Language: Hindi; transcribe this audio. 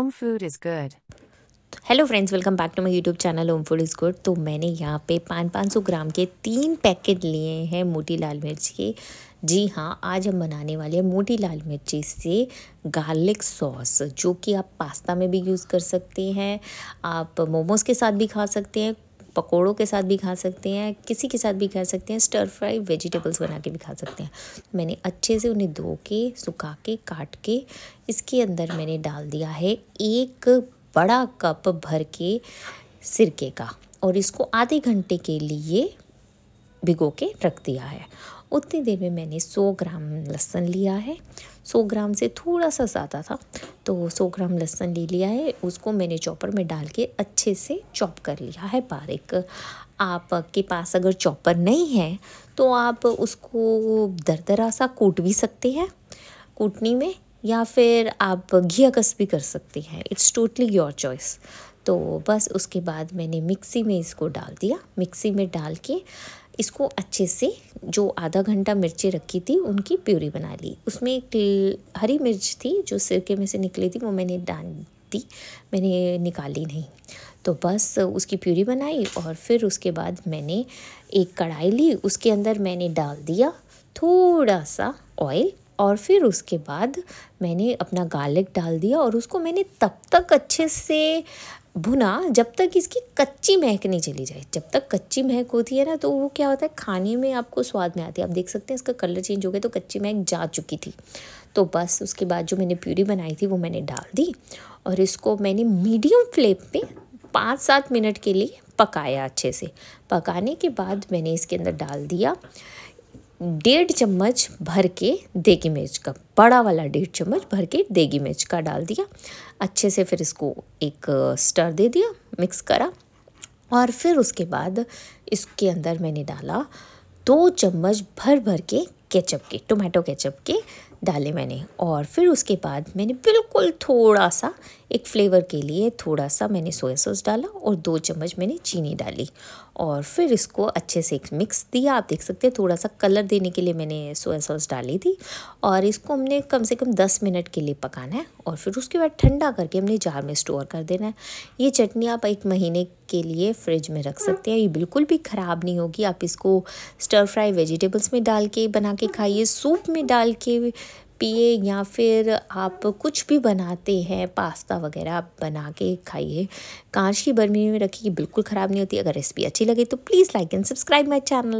home food is good hello friends welcome back to my YouTube channel home food is good तो मैंने यहाँ पे पाँच पाँच सौ ग्राम के तीन पैकेट लिए हैं मोटी लाल मिर्च के जी हाँ आज हम बनाने वाले हैं मोटी लाल मिर्ची से गार्लिक सॉस जो कि आप पास्ता में भी यूज़ कर सकते हैं आप मोमोज़ के साथ भी खा सकते हैं पकोड़ों के साथ भी खा सकते हैं किसी के साथ भी खा सकते हैं स्टर फ्राई वेजिटेबल्स बना के भी खा सकते हैं मैंने अच्छे से उन्हें धो के सुखा के काट के इसके अंदर मैंने डाल दिया है एक बड़ा कप भर के सिरके का और इसको आधे घंटे के लिए भिगो के रख दिया है उतनी देर में मैंने 100 ग्राम लहसुन लिया है 100 ग्राम से थोड़ा सा ज़्यादा था तो 100 ग्राम लहसुन ले लिया है उसको मैंने चॉपर में डाल के अच्छे से चॉप कर लिया है बारीक आपके पास अगर चॉपर नहीं है तो आप उसको दरदरा सा कूट भी सकते हैं कूटनी में या फिर आप घिया कस भी कर सकते हैं इट्स टोटली योर चॉइस तो बस उसके बाद मैंने मिक्सी में इसको डाल दिया मिक्सी में डाल के इसको अच्छे से जो आधा घंटा मिर्ची रखी थी उनकी प्यूरी बना ली उसमें एक हरी मिर्च थी जो सिरके में से निकली थी वो मैंने डाल दी मैंने निकाली नहीं तो बस उसकी प्यूरी बनाई और फिर उसके बाद मैंने एक कढ़ाई ली उसके अंदर मैंने डाल दिया थोड़ा सा ऑयल और फिर उसके बाद मैंने अपना गार्लिक डाल दिया और उसको मैंने तब तक अच्छे से भुना जब तक इसकी कच्ची महक नहीं चली जाए जब तक कच्ची महक होती है ना तो वो क्या होता है खाने में आपको स्वाद में आती है आप देख सकते हैं इसका कलर चेंज हो गया तो कच्ची महक जा चुकी थी तो बस उसके बाद जो मैंने प्यूरी बनाई थी वो मैंने डाल दी और इसको मैंने मीडियम फ्लेम पे पाँच सात मिनट के लिए पकाया अच्छे से पकाने के बाद मैंने इसके अंदर डाल दिया डेढ़ चम्मच भर के देगी मिर्च का बड़ा वाला डेढ़ चम्मच भर के देगी मिर्च का डाल दिया अच्छे से फिर इसको एक स्टर दे दिया मिक्स करा और फिर उसके बाद इसके अंदर मैंने डाला दो चम्मच भर भर के केचप की टोमेटो केचप के डाले मैंने और फिर उसके बाद मैंने बिल्कुल थोड़ा सा एक फ्लेवर के लिए थोड़ा सा मैंने सोया सॉस डाला और दो चम्मच मैंने चीनी डाली और फिर इसको अच्छे से मिक्स दिया आप देख सकते हैं थोड़ा सा कलर देने के लिए मैंने सोया सॉस डाली थी और इसको हमने कम से कम दस मिनट के लिए पकाना है और फिर उसके बाद ठंडा करके हमने जार में स्टोर कर देना है ये चटनी आप एक महीने के लिए फ्रिज में रख सकते हैं ये बिल्कुल भी ख़राब नहीं होगी आप इसको स्टर फ्राई वेजिटेबल्स में डाल के बना के खाइए सूप में डाल के पिए या फिर आप कुछ भी बनाते हैं पास्ता वगैरह आप बना के खाइए कांच की बर्मी में रखिए बिल्कुल ख़राब नहीं होती अगर रेसिपी अच्छी लगे तो please like and subscribe my channel